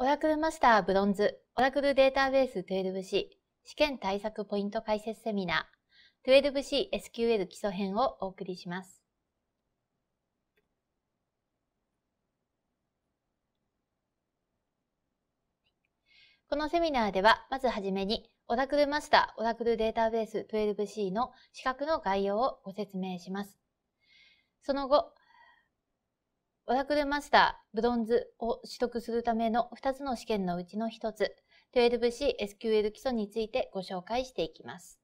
オラクルマスターブロンズ、オラクルデータベース 12C、試験対策ポイント解説セミナー、12C SQL 基礎編をお送りします。このセミナーでは、まずはじめに、オラクルマスター、オラクルデータベース 12C の資格の概要をご説明します。その後、オラクルマスター、ブロンズを取得するための2つの試験のうちの1つ、12C SQL 基礎についてご紹介していきます。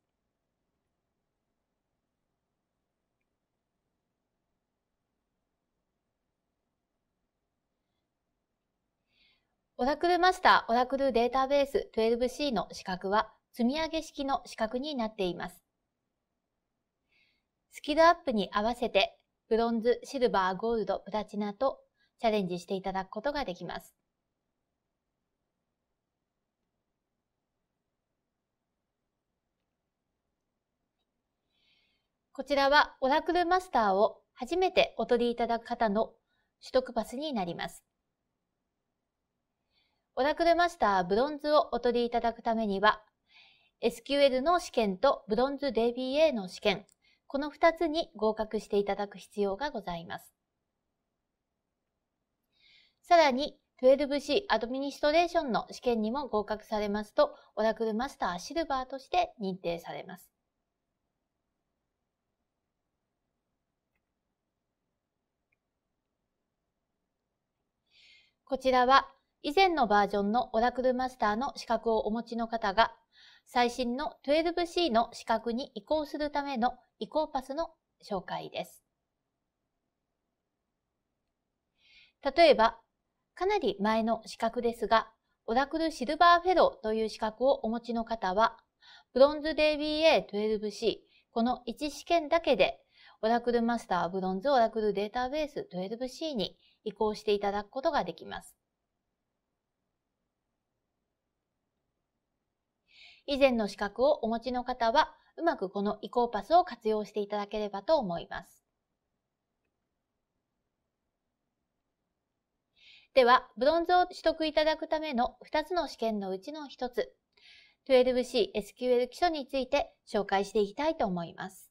オラクルマスター、オラクルデータベース 12C の資格は、積み上げ式の資格になっています。スキルアップに合わせて、ブロンズ、シルバー、ゴールド、プラチナとチャレンジしていただくことができます。こちらはオラクルマスターを初めてお取りいただく方の取得パスになります。オラクルマスターブロンズをお取りいただくためには、SQL の試験とブロンズ DBA の試験、この2つに合格していただく必要がございます。さらに、12C アドミニストレーションの試験にも合格されますと、オラクルマスターシルバーとして認定されます。こちらは以前のバージョンのオラクルマスターの資格をお持ちの方が最新の 12C の資格に移行するための移行パスの紹介です。例えば、かなり前の資格ですが、オラクルシルバーフェローという資格をお持ちの方は、ブロンズ DBA12C、この1試験だけで、オラクルマスターブロンズオラクルデータベース 12C に移行していただくことができます。以前の資格をお持ちの方は、うまくこの移行パスを活用していただければと思います。では、ブロンズを取得いただくための2つの試験のうちの1つ、12C SQL 基礎について紹介していきたいと思います。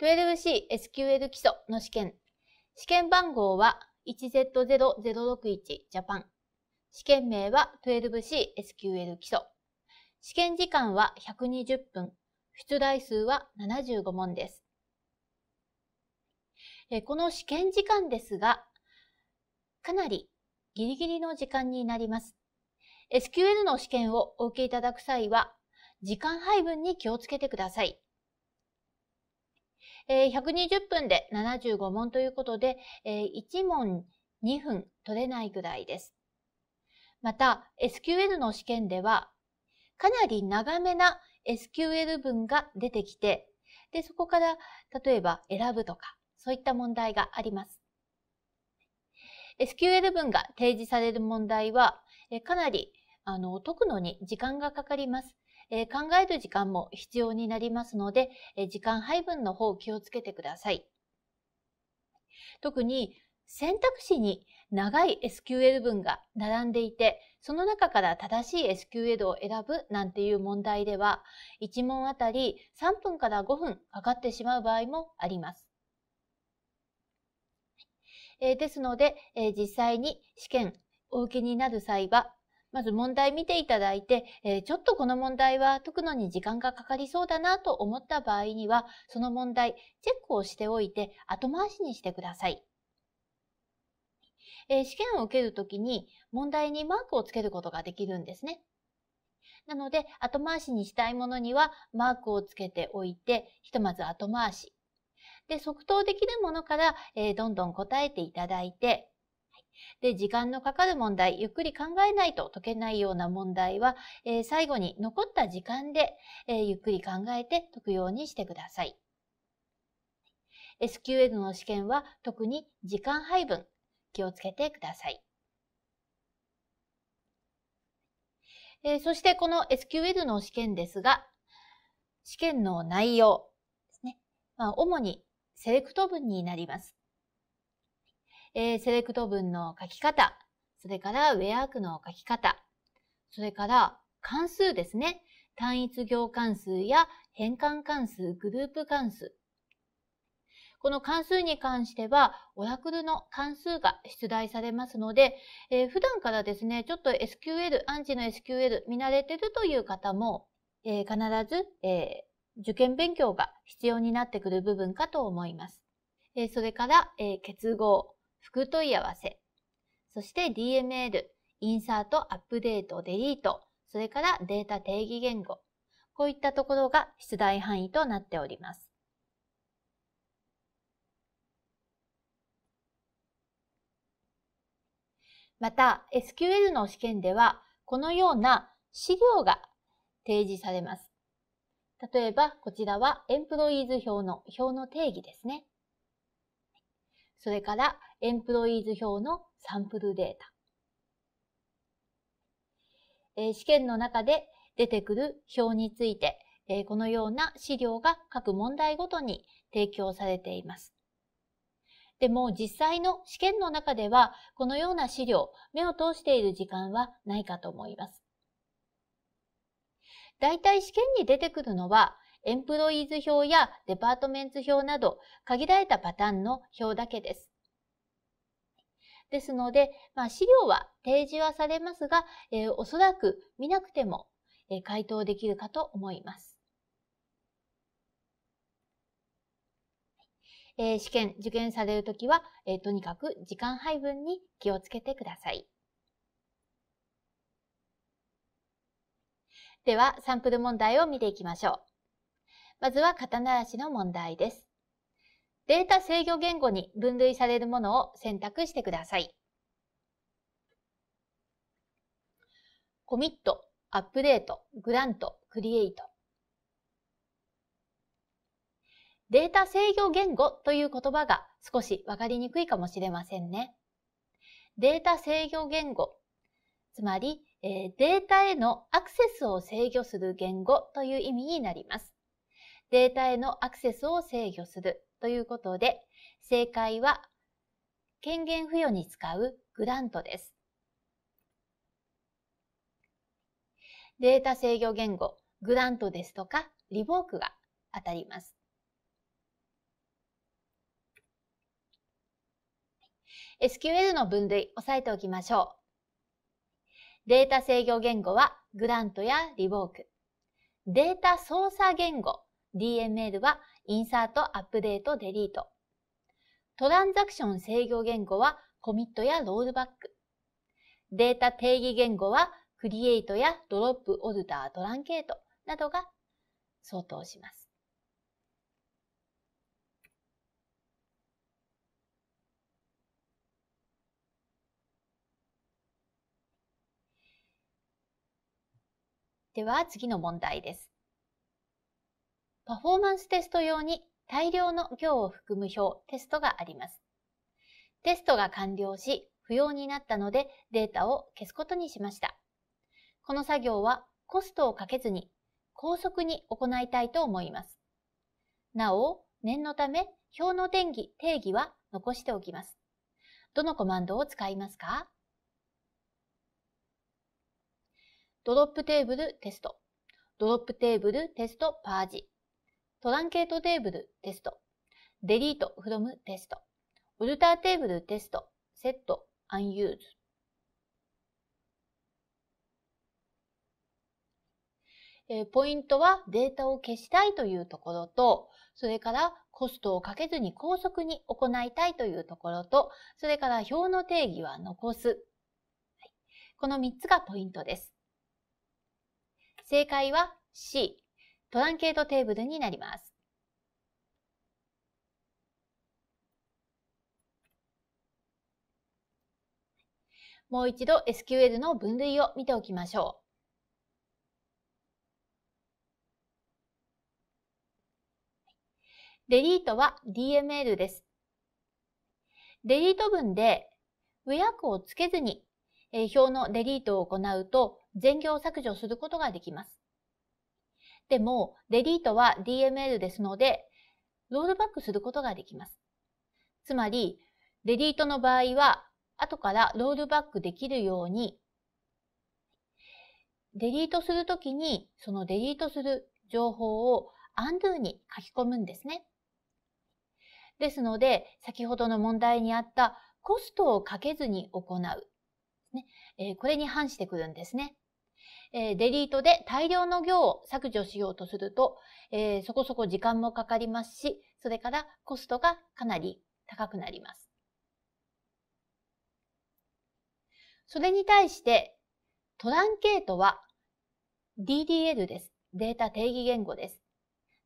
12C SQL 基礎の試験。試験番号は 1Z0061 ジャパン。試験名は 12CSQL 基礎。試験時間は120分。出題数は75問です。この試験時間ですが、かなりギリギリの時間になります。SQL の試験をお受けいただく際は、時間配分に気をつけてください。えー、120分で75問ということで、えー、1問2分取れないぐらいです。また、SQL の試験では、かなり長めな SQL 文が出てきて、で、そこから、例えば選ぶとか、そういった問題があります。SQL 文が提示される問題は、かなり、あの、解くのに時間がかかります。え考える時間も必要になりますので、え時間配分の方気をつけてください。特に選択肢に長い SQL 文が並んでいて、その中から正しい SQL を選ぶなんていう問題では、1問あたり3分から5分かかってしまう場合もあります。ですので、実際に試験お受けになる際は、まず問題見ていただいて、えー、ちょっとこの問題は解くのに時間がかかりそうだなと思った場合には、その問題、チェックをしておいて後回しにしてください。えー、試験を受けるときに問題にマークをつけることができるんですね。なので、後回しにしたいものにはマークをつけておいて、ひとまず後回し。で、即答できるものから、えー、どんどん答えていただいて、で、時間のかかる問題、ゆっくり考えないと解けないような問題は、えー、最後に残った時間で、えー、ゆっくり考えて解くようにしてください。SQL の試験は特に時間配分、気をつけてください。えー、そしてこの SQL の試験ですが、試験の内容ですね。まあ、主にセレクト文になります。えー、セレクト文の書き方、それからウェアクの書き方、それから関数ですね。単一行関数や変換関数、グループ関数。この関数に関しては、オラクルの関数が出題されますので、えー、普段からですね、ちょっと SQL、アンチの SQL 見慣れてるという方も、えー、必ず、えー、受験勉強が必要になってくる部分かと思います。えそれから、え結合、副問い合わせ、そして DML、インサート、アップデート、デリート、それからデータ定義言語、こういったところが出題範囲となっております。また、SQL の試験では、このような資料が提示されます。例えば、こちらはエンプロイーズ表の表の定義ですね。それからエンプロイーズ表のサンプルデータ。え試験の中で出てくる表について、えこのような資料が各問題ごとに提供されています。でも実際の試験の中ではこのような資料、目を通している時間はないかと思います。大体試験に出てくるのはエンプロイーズ表やデパートメンツ表など、限られたパターンの表だけです。ですので、まあ、資料は提示はされますが、えー、おそらく見なくても、えー、回答できるかと思います。えー、試験、受験されるときは、えー、とにかく時間配分に気をつけてください。では、サンプル問題を見ていきましょう。まずは肩慣らしの問題です。データ制御言語に分類されるものを選択してください。コミット、アップデート、グラント、クリエイト。データ制御言語という言葉が少しわかりにくいかもしれませんね。データ制御言語、つまり、えデータへのアクセスを制御する言語という意味になります。データへのアクセスを制御するということで、正解は権限付与に使うグラントです。データ制御言語、グラントですとかリボークが当たります。SQL の分類、押さえておきましょう。データ制御言語はグラントやリボーク。データ操作言語 DML はインサート、アップデート、デリート。トランザクション制御言語はコミットやロールバック。データ定義言語はクリエイトやドロップ、オルダー、トランケートなどが相当します。では次の問題です。パフォーマンステスト用に大量の行を含む表、テストがあります。テストが完了し、不要になったのでデータを消すことにしました。この作業はコストをかけずに高速に行いたいと思います。なお、念のため表の定義、定義は残しておきます。どのコマンドを使いますかドロップテーブルテスト、ドロップテーブルテストパージ、トランケートテーブルテスト、デリートフロムテスト、オルターテーブルテスト、セット、アンユーズ。えポイントはデータを消したいというところと、それからコストをかけずに高速に行いたいというところと、それから表の定義は残す。はい、この3つがポイントです。正解は C、トランケートテーブルになります。もう一度 SQL の分類を見ておきましょう。デリートは DML です。デリート文で、ウェアをつけずに、表のデリートを行うと、全行削除することができます。でも、デリートは DML ですので、ロールバックすることができます。つまり、デリートの場合は、後からロールバックできるように、デリートするときに、そのデリートする情報を undo に書き込むんですね。ですので、先ほどの問題にあったコストをかけずに行う。ね、これに反してくるんですね。えー、デリートで大量の行を削除しようとすると、えー、そこそこ時間もかかりますし、それからコストがかなり高くなります。それに対して、トランケートは DDL です。データ定義言語です。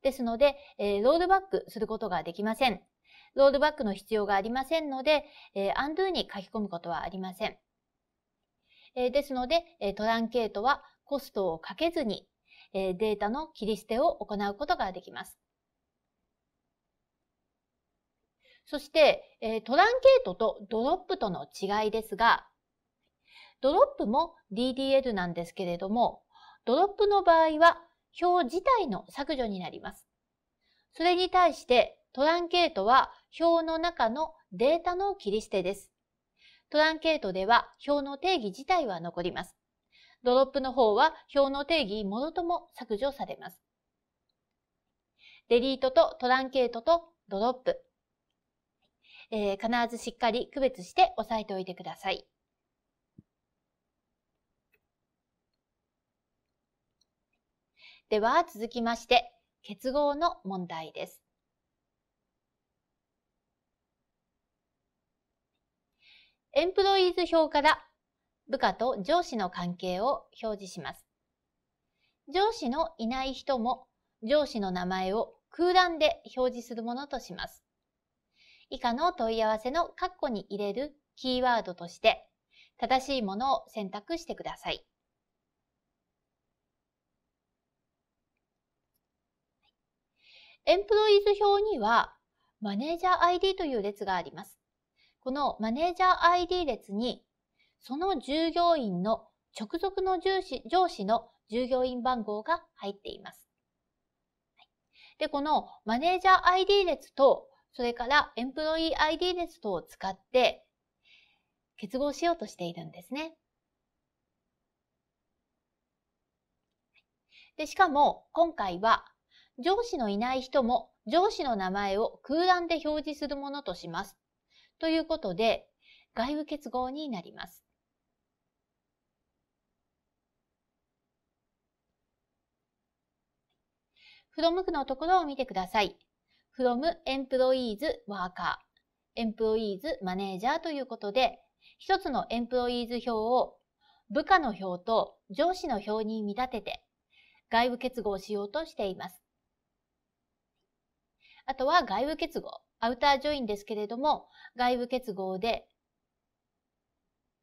ですので、えー、ロールバックすることができません。ロールバックの必要がありませんので、えアンドゥに書き込むことはありません。えー、ですので、えー、トランケートはコストをかけずに、えー、データの切り捨てを行うことができます。そして、えー、トランケートとドロップとの違いですが、ドロップも DDL なんですけれども、ドロップの場合は表自体の削除になります。それに対してトランケートは表の中のデータの切り捨てです。トランケートでは表の定義自体は残ります。ドロップの方は表の定義もろとも削除されます。デリートとトランケートとドロップ。えー、必ずしっかり区別して押さえておいてください。では続きまして、結合の問題です。エンプロイーズ表から部下と上司の関係を表示します。上司のいない人も上司の名前を空欄で表示するものとします。以下の問い合わせの括弧に入れるキーワードとして正しいものを選択してください。エンプロイーズ表にはマネージャー ID という列があります。このマネージャー ID 列に、その従業員の直属の上司上司の従業員番号が入っています。で、このマネージャー ID 列と、それからエンプロイー ID 列とを使って、結合しようとしているんですね。で、しかも今回は上司のいない人も上司の名前を空欄で表示するものとします。ということで、外部結合になります。フロム区のところを見てください。フロムエンプロイーズワーカー、エンプロイーズマネージャーということで、一つのエンプロイーズ表を部下の表と上司の表に見立てて外部結合しようとしています。あとは外部結合。アウタージョインですけれども、外部結合で、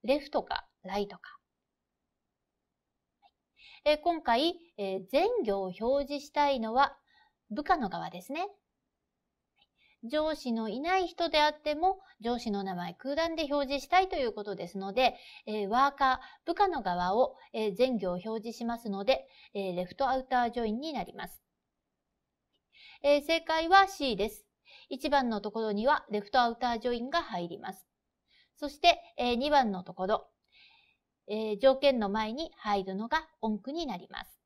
レフとかライトか。え今回、え前行を表示したいのは部下の側ですね。上司のいない人であっても、上司の名前空欄で表示したいということですので、えワーカー、部下の側を、え前行を表示しますので、えレフトアウタージョインになります。え正解は C です。1番のところにはレフトアウタージョインが入ります。そして、え2番のところ、え条件の前に入るのが音符になります。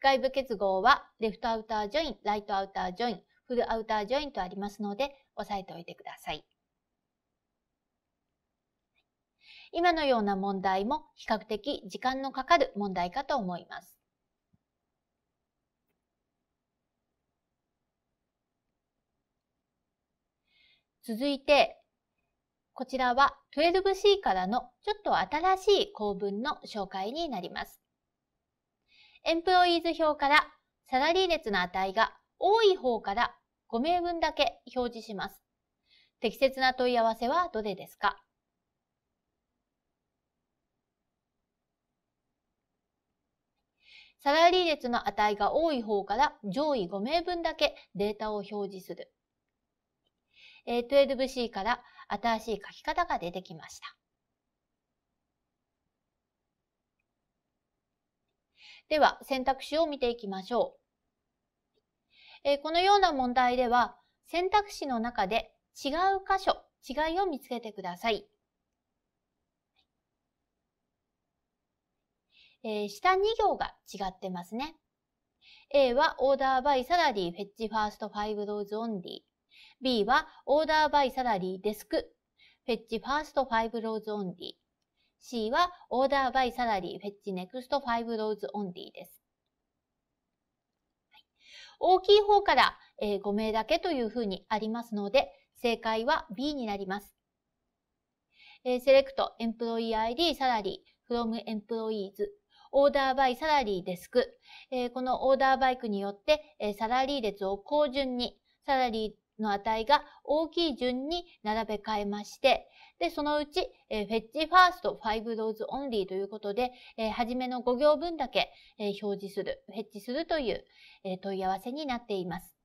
外部結合はレフトアウタージョイン、ライトアウタージョイン、フルアウタージョインとありますので押さえておいてください。今のような問題も比較的時間のかかる問題かと思います。続いて、こちらは 12C からのちょっと新しい構文の紹介になります。エンプロイーズ表からサラリー列の値が多い方から5名分だけ表示します。適切な問い合わせはどれですかサラリー列の値が多い方から上位5名分だけデータを表示する。12C から新しい書き方が出てきました。では、選択肢を見ていきましょう。このような問題では、選択肢の中で違う箇所、違いを見つけてください。えー、下2行が違ってますね。A は order by salary fetch first five rows only。B は order by salary desk fetch first five rows only。C は order by salary fetch next five rows only です。はい、大きい方から、えー、5名だけというふうにありますので、正解は B になります。えー、select employee ID salary from employees オーダーバイサラリーデスク。えー、このオーダーバイクによって、えー、サラリー列を高順に、サラリーの値が大きい順に並べ替えまして、で、そのうち、えー、フェッチファーストファイブローズオンリーということで、えー、初めの5行分だけ、えー、表示する、フェッチするという、え問い合わせになっています。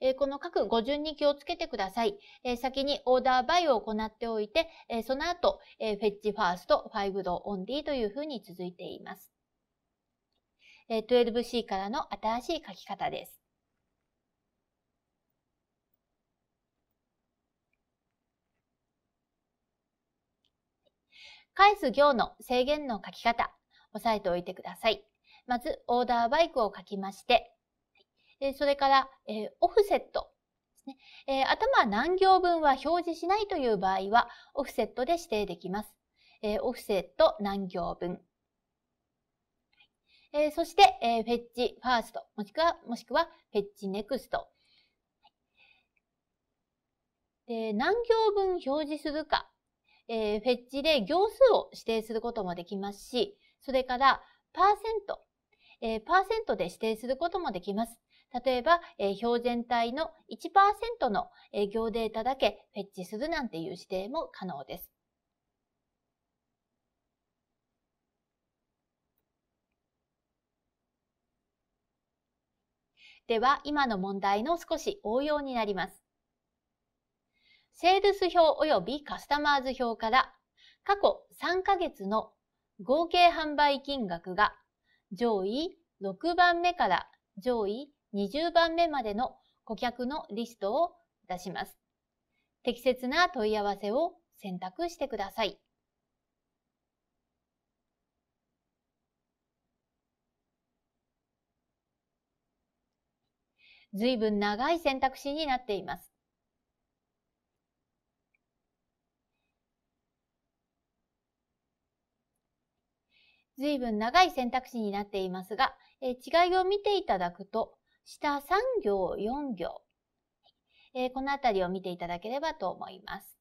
えー、この各語順に気をつけてください。えー、先にオーダーバイを行っておいて、えー、その後、えー、フェッチファースト、ファイブドオンリーというふうに続いています。えー、12C からの新しい書き方です。返す行の制限の書き方、押さえておいてください。まず、オーダーバイクを書きまして、えそれから、えオフセットですね、え頭何行分は表示しないという場合は、オフセットで指定できます。えオフセット何行分。えそして、えフェッチファースト、もしくは、もしくはフェッチネクスト。で何行分表示するか、えフェッチで行数を指定することもできますし、それから、パーセント、えー、パーセントで指定することもできます。例えば、えー、標体の1%の、えー、行データだけフェッチするなんていう指定も可能です。では、今の問題の少し応用になります。セールス表及びカスタマーズ表から過去3ヶ月の合計販売金額が上位6番目から上位20番目までの顧客のリストを出します。適切な問い合わせを選択してください。ずいぶん長い選択肢になっています。ずいぶん長い選択肢になっていますが、え違いを見ていただくと、下3行、4行、えー、このあたりを見ていただければと思います。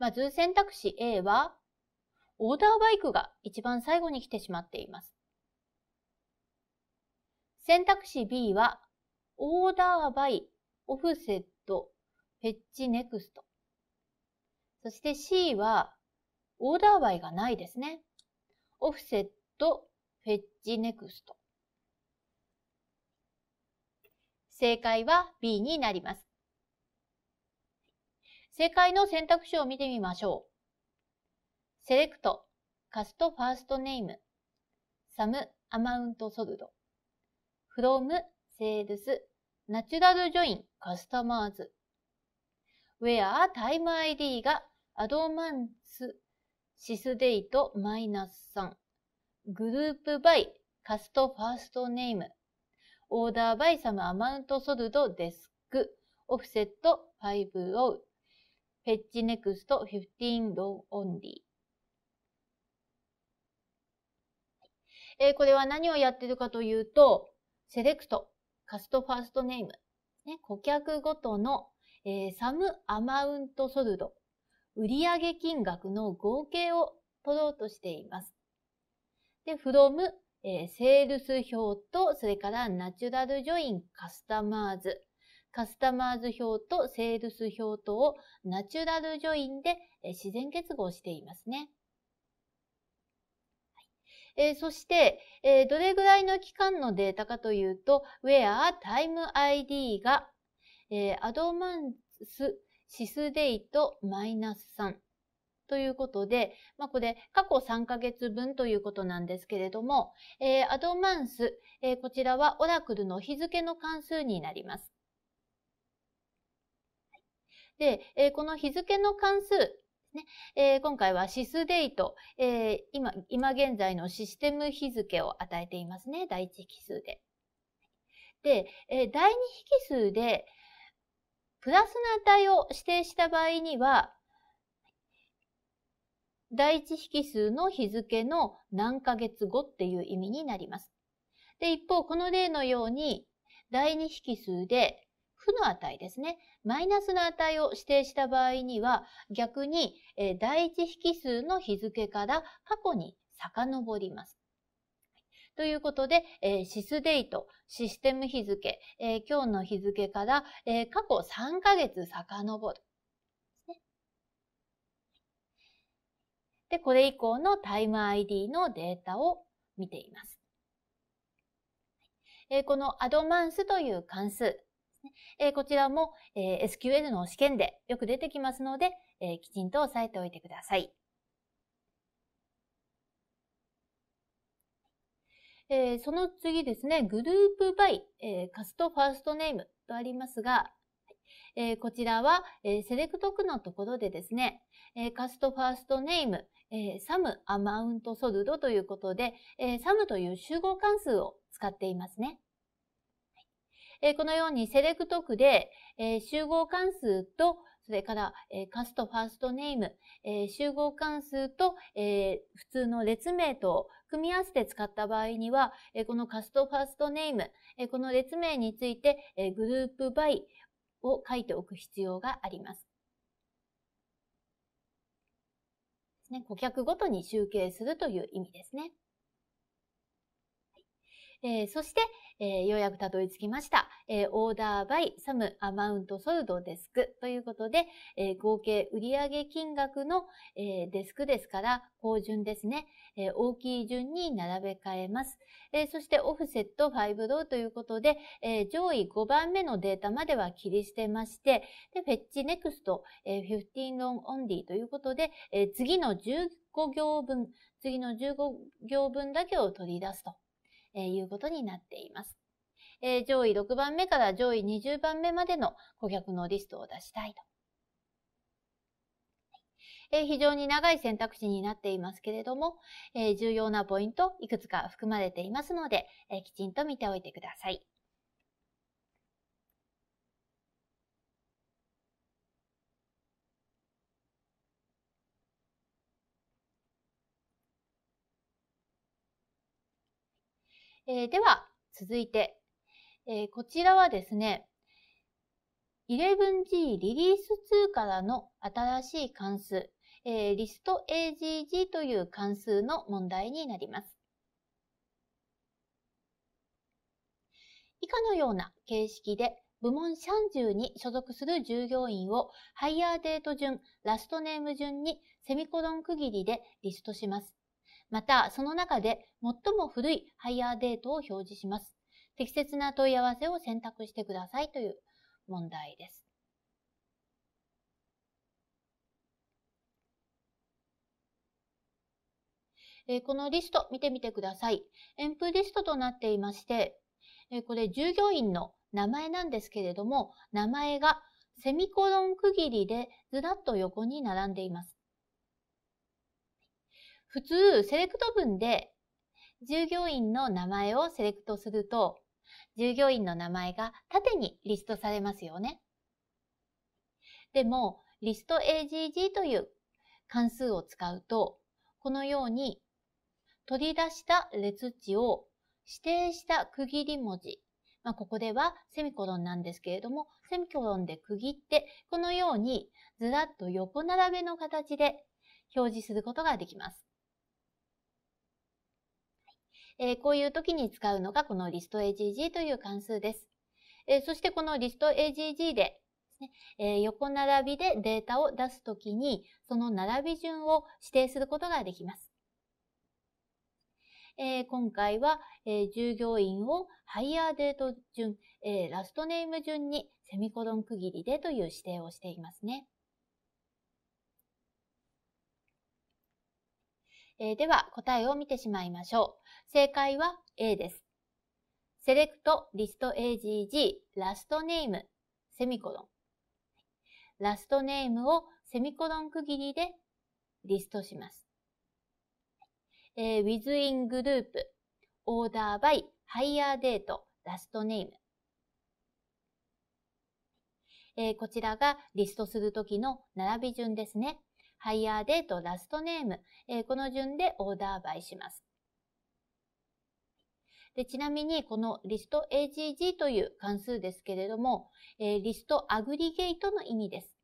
まず選択肢 A は、オーダーバイクが一番最後に来てしまっています。選択肢 B は、オーダーバイ、オフセット、フェッチネクスト。そして C は、オーダーバイがないですね。オフセット、フェッジネクスト。正解は B になります。正解の選択肢を見てみましょう。セレクト、カストファーストネーム、サムアマウントソルド、フロムセールス、ナチュラルジョインカスタマーズ、ウェアタイム ID がアドマンスシスデイトマイナス3、グループバイカストファーストネーム、オーダーバイサムアマウントソルドデスク、オフセット5オフェッチネクスト15ローオンリー。えー、これは何をやってるかというと、セレクト、カストファーストネーム、ね、顧客ごとの、えー、サムアマウントソルド売上金額の合計を取ろうとしています。で、from、えー、セールス表と、それからナチュラルジョインカスタマーズ。カスタマーズ表とセールス表とをナチュラルジョインで自然結合していますね。えー、そして、えー、どれぐらいの期間のデータかというと、where time ID が、えー、アドマンスシスデイトマイナス3。ということで、まあ、これ過去3ヶ月分ということなんですけれども、えー、アドマンス、えー、こちらはオラクルの日付の関数になります。で、えー、この日付の関数、ねえー、今回はシスデイト、えー、今、今現在のシステム日付を与えていますね。第1引数で。で、えー、第2引数で、プラスの値を指定した場合には、第一引数の日付の何ヶ月後っていう意味になります。で、一方、この例のように、第二引数で負の値ですね。マイナスの値を指定した場合には、逆に、え第一引数の日付から過去に遡ります。ということで、えー、シスデイト、システム日付、えー、今日の日付から、えー、過去3ヶ月遡る。で、これ以降のタイム ID のデータを見ています。えー、このアドマンスという関数、えこちらも、え SQL の試験でよく出てきますので、えきちんと押さえておいてください。えー、その次ですね、グループ by、えー、カストファーストネームとありますが、えー、こちらは、えー、セレクト区のところでですね、えー、カストファーストネーム、えー、サムアマウントソルドということで、えー、サムという集合関数を使っていますね。えー、このようにセレクト区で、えー、集合関数と、それから、えー、カストファーストネーム、えー、集合関数と、えー、普通の列名と組み合わせて使った場合には、このカストファーストネーム、この列名についてグループバイを書いておく必要があります。顧客ごとに集計するという意味ですね。えー、そして、えー、ようやくたどり着きました。えー、オーダーバイサムアマウントソルドデスクということで、えー、合計売上金額の、えー、デスクですから、高順ですね、えー、大きい順に並べ替えます。えー、そしてオフセット5ローということで、えー、上位5番目のデータまでは切り捨てまして、でフェッチネクスト、えー、15ローンオンリーということで、えー、次の15行分、次の15行分だけを取り出すとえー、いうことになっています。えー、上位6番目から上位20番目までの顧客のリストを出したいと。えー、非常に長い選択肢になっていますけれども、えー、重要なポイントいくつか含まれていますので、えー、きちんと見ておいてください。えー、では、続いて、えー、こちらはですね、11G リリース2からの新しい関数、えー、リスト AGG という関数の問題になります。以下のような形式で部門30に所属する従業員をハイヤーデート順、ラストネーム順にセミコロン区切りでリストします。また、その中で最も古いハイヤーデートを表示します。適切な問い合わせを選択してくださいという問題です。このリスト見てみてください。エンプリストとなっていまして、これ従業員の名前なんですけれども、名前がセミコロン区切りでずらっと横に並んでいます。普通、セレクト文で従業員の名前をセレクトすると、従業員の名前が縦にリストされますよね。でも、リスト AGG という関数を使うと、このように取り出した列値を指定した区切り文字、まあ、ここではセミコロンなんですけれども、セミコロンで区切って、このようにずらっと横並べの形で表示することができます。えー、こういう時に使うのがこのリスト AGG という関数です。えー、そしてこのリスト AGG でえ横並びでデータを出すときに、その並び順を指定することができます。え今回は、え従業員をハイヤーデート順、えラストネーム順にセミコロン区切りでという指定をしていますね。えー、では答えを見てしまいましょう。正解は A です。セレクトリスト AGG ラストネームセミコロン。ラストネームをセミコロン区切りでリストします。えー、with in グループ、オーダー by ハイヤーデート、ラストネーム。えー、こちらがリストするときの並び順ですね。ハイヤーデート、ラストネーム、えー、この順でオーダーバイします。でちなみに、このリスト AGG という関数ですけれども、えー、リストアグリゲートの意味です。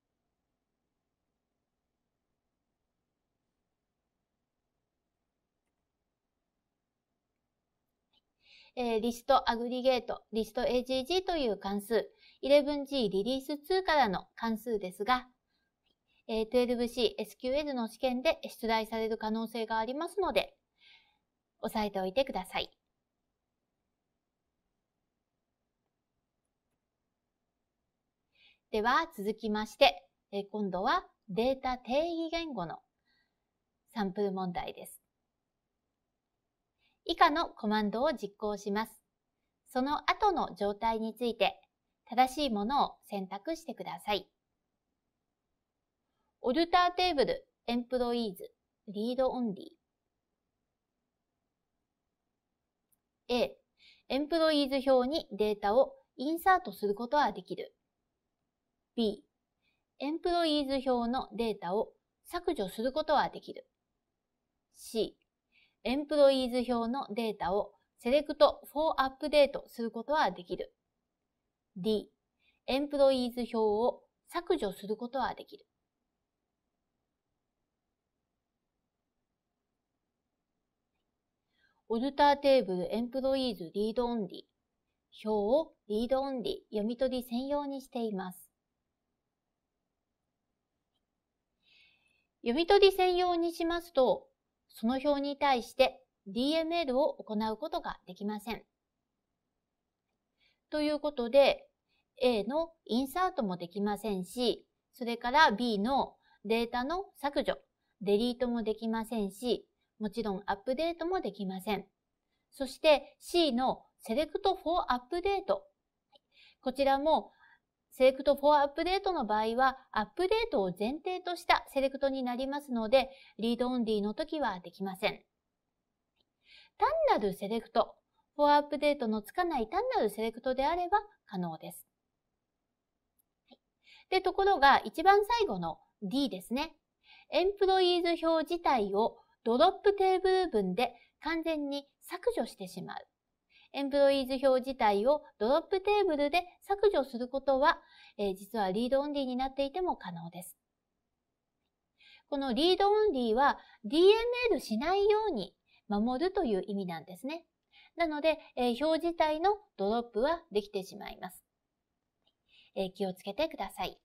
えー、リストアグリゲート、リスト AGG という関数、11G リリース2からの関数ですが、えー、12C、SQL の試験で出題される可能性がありますので、押さえておいてください。では、続きまして、え今度はデータ定義言語のサンプル問題です。以下のコマンドを実行します。その後の状態について、正しいものを選択してください。オルターテーブル、エンプロイーズ、リードオンリー。A、エンプロイーズ表にデータをインサートすることはできる。B、エンプロイーズ表のデータを削除することはできる。C、エンプロイーズ表のデータをセレクトフォー・アップデートすることはできる。D、エンプロイーズ表を削除することはできる。オルターテーブルエンプロイーズリードオンリー。表をリードオンリー、読み取り専用にしています。読み取り専用にしますと、その表に対して DML を行うことができません。ということで、A のインサートもできませんし、それから B のデータの削除、デリートもできませんし、もちろんアップデートもできません。そして C のセレクトフォーアップデート。こちらもセレクトフォーアップデートの場合は、アップデートを前提としたセレクトになりますので、リードオンリーの時はできません。単なるセレクト、フォーアップデートのつかない単なるセレクトであれば可能です。で、ところが一番最後の D ですね。エンプロイーズ表自体をドロップテーブル文で完全に削除してしまう。エンプロイーズ表自体をドロップテーブルで削除することは、えー、実はリードオンリーになっていても可能です。このリードオンリーは DML しないように守るという意味なんですね。なので、えー、表自体のドロップはできてしまいます。えー、気をつけてください。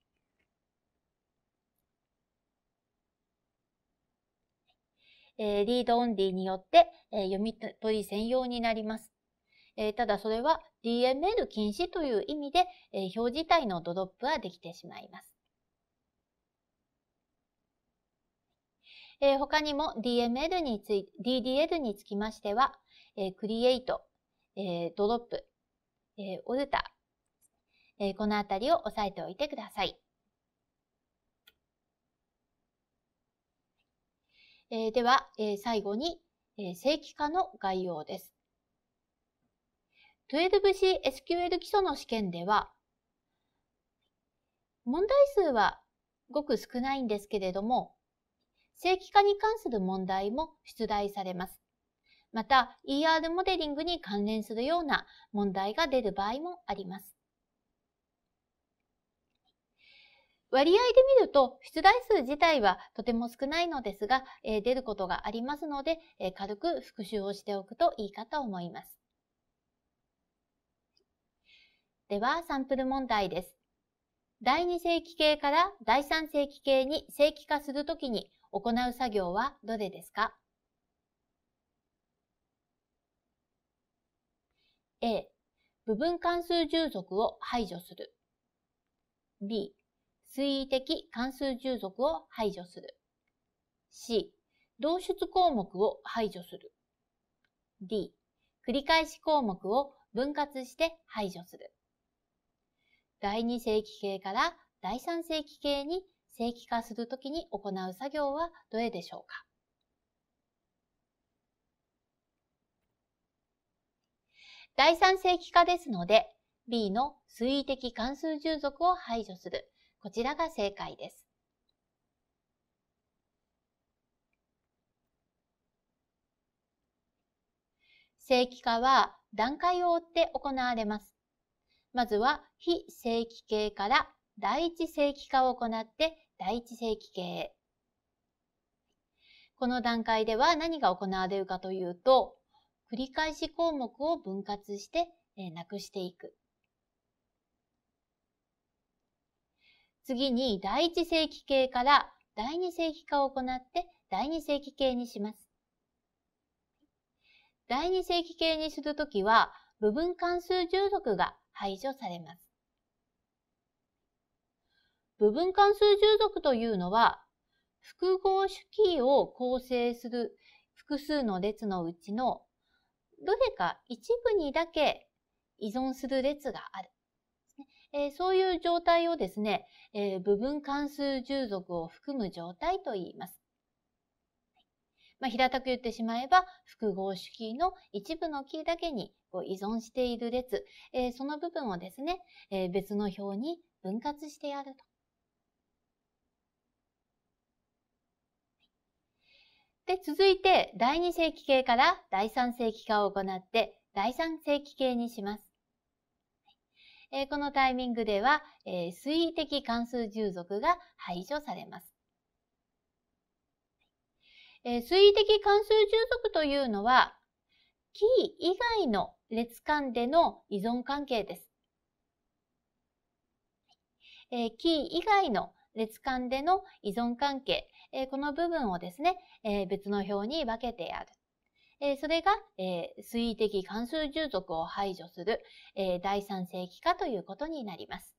えー、リードオンリーによって、えー、読み取り専用になります。えー、ただそれは DML 禁止という意味で、え表自体のドロップはできてしまいます。え他にも DML につい、DDL につきましては、えー、Create、えドロップ、えー、オルタ、えこのあたりを押さえておいてください。えー、では、えー、最後に、えー、正規化の概要です。12C SQL 基礎の試験では、問題数はごく少ないんですけれども、正規化に関する問題も出題されます。また、ER モデリングに関連するような問題が出る場合もあります。割合で見ると出題数自体はとても少ないのですが、えー、出ることがありますので、えー、軽く復習をしておくといいかと思います。では、サンプル問題です。第2世紀系から第3世紀系に正規化するときに行う作業はどれですか ?A、部分関数従属を排除する。B、推移的関数従属を排除する。C、導出項目を排除する。D、繰り返し項目を分割して排除する。第2世紀系から第3世紀系に正規化するときに行う作業はどれでしょうか第3世紀化ですので、B の推移的関数従属を排除するこちらが正解です。正規化は段階を追って行われます。まずは非正規形から第一正規化を行って第一正規形へ。この段階では何が行われるかというと、繰り返し項目を分割してなくしていく。次に第一世紀系から第二世紀化を行って第二世紀系にします。第二世紀系にするときは部分関数従属が排除されます。部分関数従属というのは複合主キーを構成する複数の列のうちのどれか一部にだけ依存する列がある。えー、そういう状態をですね、えー、部分関数従属を含む状態と言います。まあ、平たく言ってしまえば、複合主キーの一部のキーだけに依存している列、えー、その部分をですね、えー、別の表に分割してやると。で、続いて、第二世紀系から第三世紀化を行って、第三世紀系にします。えー、このタイミングでは、えー、水位的関数従属が排除されます。えー、水位的関数従属というのは、キー以外の列間での依存関係です。えー、キー以外の列間での依存関係、えー、この部分をですね、えー、別の表に分けてやる。えー、それが、えー、推移的関数従属を排除する、えー、第三世紀化ということになります。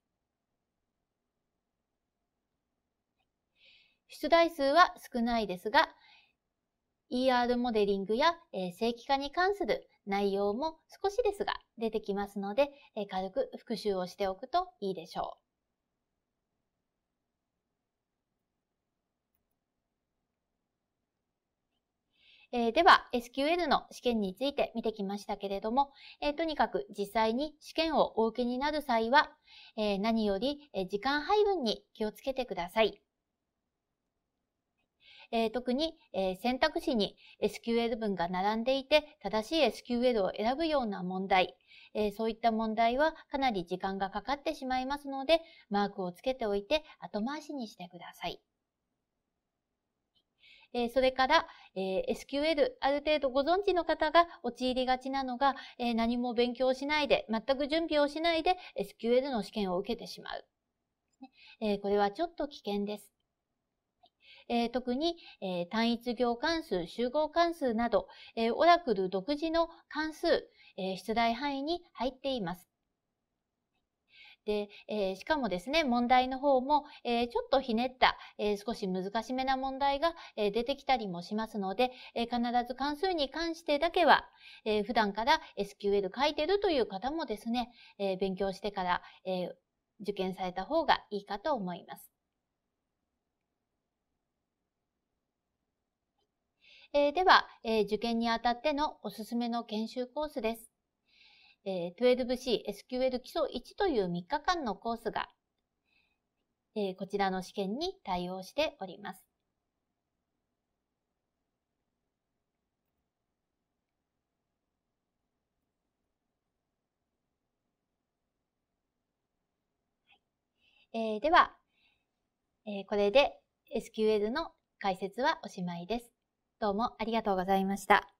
出題数は少ないですが、ER モデリングや、えー、正規化に関する内容も少しですが出てきますので、えー、軽く復習をしておくといいでしょう。えー、では、SQL の試験について見てきましたけれども、えー、とにかく実際に試験をお受けになる際は、えー、何より時間配分に気をつけてください。え特に、え選択肢に SQL 文が並んでいて正しい SQL を選ぶような問題、えそういった問題はかなり時間がかかってしまいますのでマークをつけておいて後回しにしてください。えそれから、え SQL、ある程度ご存知の方が陥りがちなのが、え何も勉強しないで、全く準備をしないで SQL の試験を受けてしまう。えこれはちょっと危険です。え特に、え単一行関数、集合関数など、えオラクル独自の関数、え出題範囲に入っています。で、えー、しかもですね、問題の方も、えー、ちょっとひねった、えー、少し難しめな問題が、え出てきたりもしますので、え必ず関数に関してだけは、え普段から SQL 書いてるという方もですね、え勉強してから、え受験された方がいいかと思います。えでは、え受験にあたってのおすすめの研修コースです。えー、12C SQL 基礎1という3日間のコースが、えこちらの試験に対応しております。えー、では、えー、これで SQL の解説はおしまいです。どうもありがとうございました。